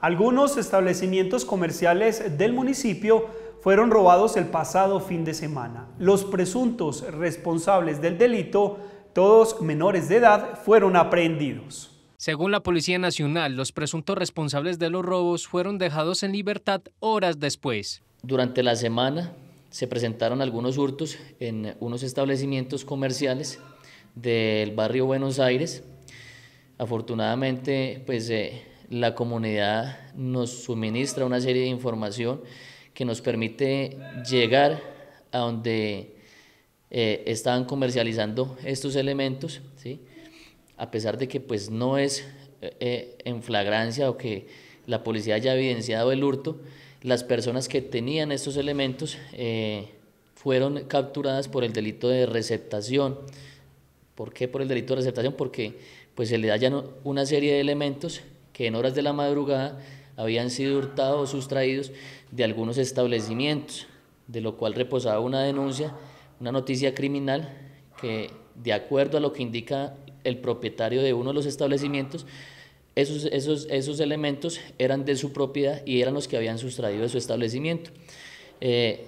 Algunos establecimientos comerciales del municipio fueron robados el pasado fin de semana. Los presuntos responsables del delito, todos menores de edad, fueron aprehendidos. Según la Policía Nacional, los presuntos responsables de los robos fueron dejados en libertad horas después. Durante la semana se presentaron algunos hurtos en unos establecimientos comerciales del barrio Buenos Aires. Afortunadamente, pues eh, la comunidad nos suministra una serie de información que nos permite llegar a donde eh, estaban comercializando estos elementos, ¿sí? a pesar de que pues no es eh, eh, en flagrancia o que la policía haya evidenciado el hurto, las personas que tenían estos elementos fueron capturadas por el delito de receptación. ¿Por qué por el delito de receptación? Porque pues se le hallan una serie de elementos que en horas de la madrugada habían sido hurtados o sustraídos de algunos establecimientos, de lo cual reposaba una denuncia, una noticia criminal que, de acuerdo a lo que indica el propietario de uno de los establecimientos, esos, esos, esos elementos eran de su propiedad y eran los que habían sustraído de su establecimiento. Eh,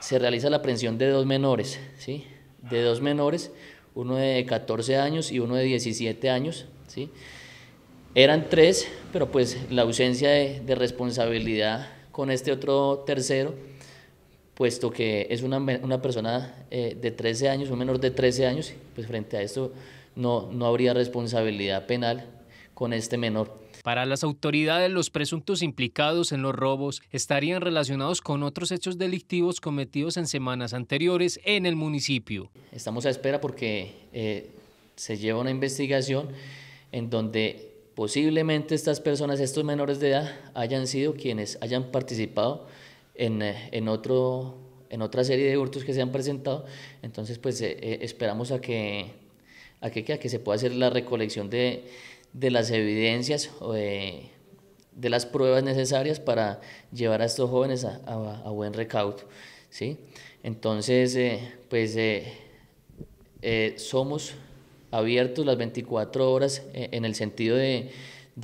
se realiza la aprehensión de dos menores, ¿sí? De dos menores, uno de 14 años y uno de 17 años, ¿sí? Eran tres, pero pues la ausencia de, responsabilidad con este otro tercero, puesto que es una, persona eh, de 13 años, un menor de 13 años, pues frente a esto no, no habría responsabilidad penal con este menor. Para las autoridades, los presuntos implicados en los robos estarían relacionados con otros hechos delictivos cometidos en semanas anteriores en el municipio. Estamos a espera porque eh, se lleva una investigación en donde Posiblemente estas personas, estos menores de edad, hayan sido quienes hayan participado en, eh, otro, en otra serie de hurtos que se han presentado. Entonces, pues eh, eh, esperamos a que, que, se pueda hacer la recolección de, las evidencias o de, las pruebas necesarias para llevar a estos jóvenes a, buen recaudo. ¿sí? Entonces, pues somos abiertos las 24 horas eh, en el sentido de,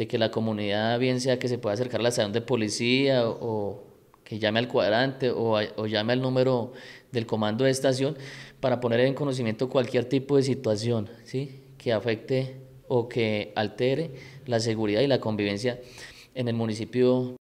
que la comunidad, bien sea que se pueda acercar a la estación de policía o, que llame al cuadrante o, llame al número del comando de estación para poner en conocimiento cualquier tipo de situación ¿sí? que afecte o que altere la seguridad y la convivencia en el municipio.